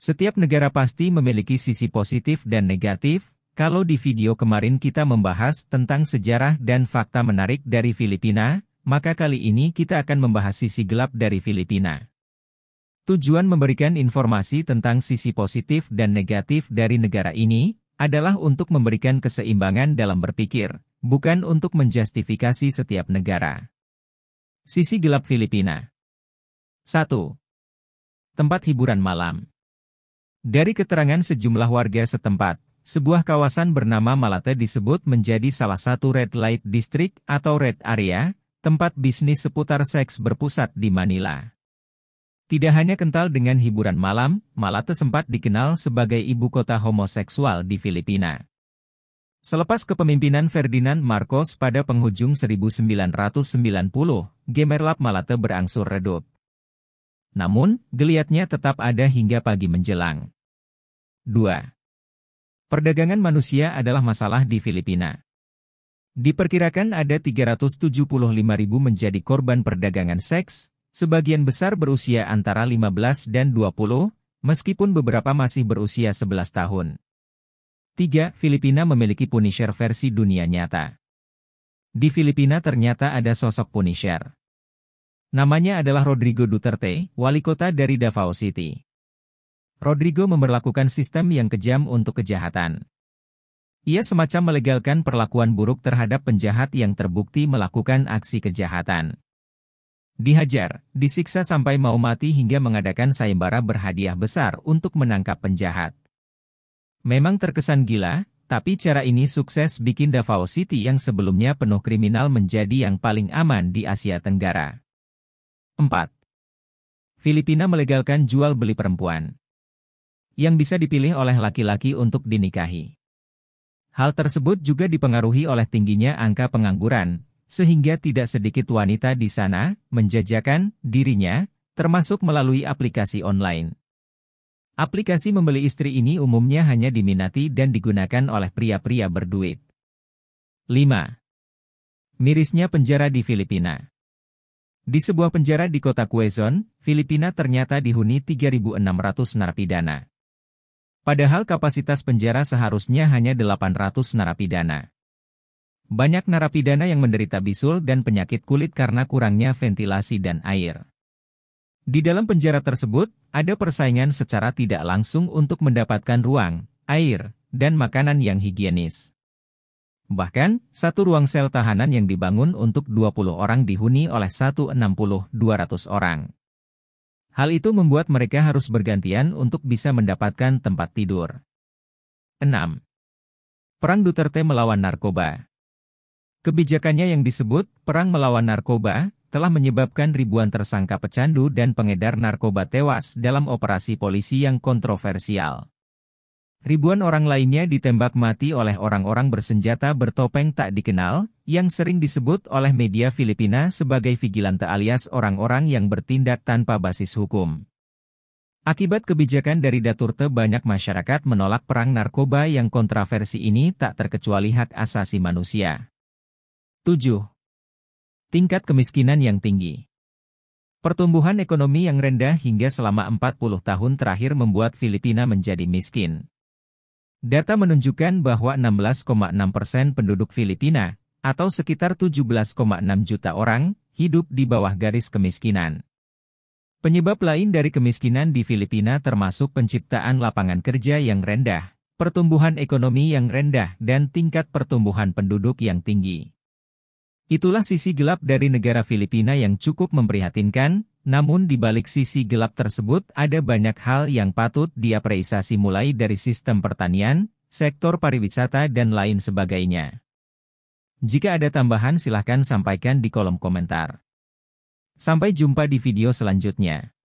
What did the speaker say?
Setiap negara pasti memiliki sisi positif dan negatif, kalau di video kemarin kita membahas tentang sejarah dan fakta menarik dari Filipina, maka kali ini kita akan membahas sisi gelap dari Filipina. Tujuan memberikan informasi tentang sisi positif dan negatif dari negara ini adalah untuk memberikan keseimbangan dalam berpikir, bukan untuk menjustifikasi setiap negara. Sisi gelap Filipina 1. Tempat hiburan malam dari keterangan sejumlah warga setempat, sebuah kawasan bernama Malate disebut menjadi salah satu red light district atau red area, tempat bisnis seputar seks berpusat di Manila. Tidak hanya kental dengan hiburan malam, Malate sempat dikenal sebagai ibu kota homoseksual di Filipina. Selepas kepemimpinan Ferdinand Marcos pada penghujung 1990, Gemerlap Malate berangsur redup. Namun, geliatnya tetap ada hingga pagi menjelang. 2. Perdagangan manusia adalah masalah di Filipina. Diperkirakan ada 375 ribu menjadi korban perdagangan seks, sebagian besar berusia antara 15 dan 20, meskipun beberapa masih berusia 11 tahun. 3. Filipina memiliki Punisher versi dunia nyata. Di Filipina ternyata ada sosok Punisher. Namanya adalah Rodrigo Duterte, wali kota dari Davao City. Rodrigo memperlakukan sistem yang kejam untuk kejahatan. Ia semacam melegalkan perlakuan buruk terhadap penjahat yang terbukti melakukan aksi kejahatan. Dihajar, disiksa sampai mau mati hingga mengadakan sayembara berhadiah besar untuk menangkap penjahat. Memang terkesan gila, tapi cara ini sukses bikin Davao City yang sebelumnya penuh kriminal menjadi yang paling aman di Asia Tenggara. 4. Filipina melegalkan jual beli perempuan yang bisa dipilih oleh laki-laki untuk dinikahi. Hal tersebut juga dipengaruhi oleh tingginya angka pengangguran, sehingga tidak sedikit wanita di sana menjajakan dirinya, termasuk melalui aplikasi online. Aplikasi membeli istri ini umumnya hanya diminati dan digunakan oleh pria-pria berduit. 5. Mirisnya penjara di Filipina di sebuah penjara di kota Quezon, Filipina ternyata dihuni 3.600 narapidana. Padahal kapasitas penjara seharusnya hanya 800 narapidana. Banyak narapidana yang menderita bisul dan penyakit kulit karena kurangnya ventilasi dan air. Di dalam penjara tersebut, ada persaingan secara tidak langsung untuk mendapatkan ruang, air, dan makanan yang higienis. Bahkan, satu ruang sel tahanan yang dibangun untuk 20 orang dihuni oleh 160-200 orang. Hal itu membuat mereka harus bergantian untuk bisa mendapatkan tempat tidur. 6. Perang Duterte melawan narkoba Kebijakannya yang disebut Perang Melawan Narkoba telah menyebabkan ribuan tersangka pecandu dan pengedar narkoba tewas dalam operasi polisi yang kontroversial. Ribuan orang lainnya ditembak mati oleh orang-orang bersenjata bertopeng tak dikenal, yang sering disebut oleh media Filipina sebagai vigilante alias orang-orang yang bertindak tanpa basis hukum. Akibat kebijakan dari Daturte banyak masyarakat menolak perang narkoba yang kontroversi ini tak terkecuali hak asasi manusia. 7. Tingkat kemiskinan yang tinggi Pertumbuhan ekonomi yang rendah hingga selama 40 tahun terakhir membuat Filipina menjadi miskin. Data menunjukkan bahwa 16,6 persen penduduk Filipina, atau sekitar 17,6 juta orang, hidup di bawah garis kemiskinan. Penyebab lain dari kemiskinan di Filipina termasuk penciptaan lapangan kerja yang rendah, pertumbuhan ekonomi yang rendah dan tingkat pertumbuhan penduduk yang tinggi. Itulah sisi gelap dari negara Filipina yang cukup memprihatinkan, namun di balik sisi gelap tersebut ada banyak hal yang patut diapresiasi mulai dari sistem pertanian, sektor pariwisata dan lain sebagainya. Jika ada tambahan silahkan sampaikan di kolom komentar. Sampai jumpa di video selanjutnya.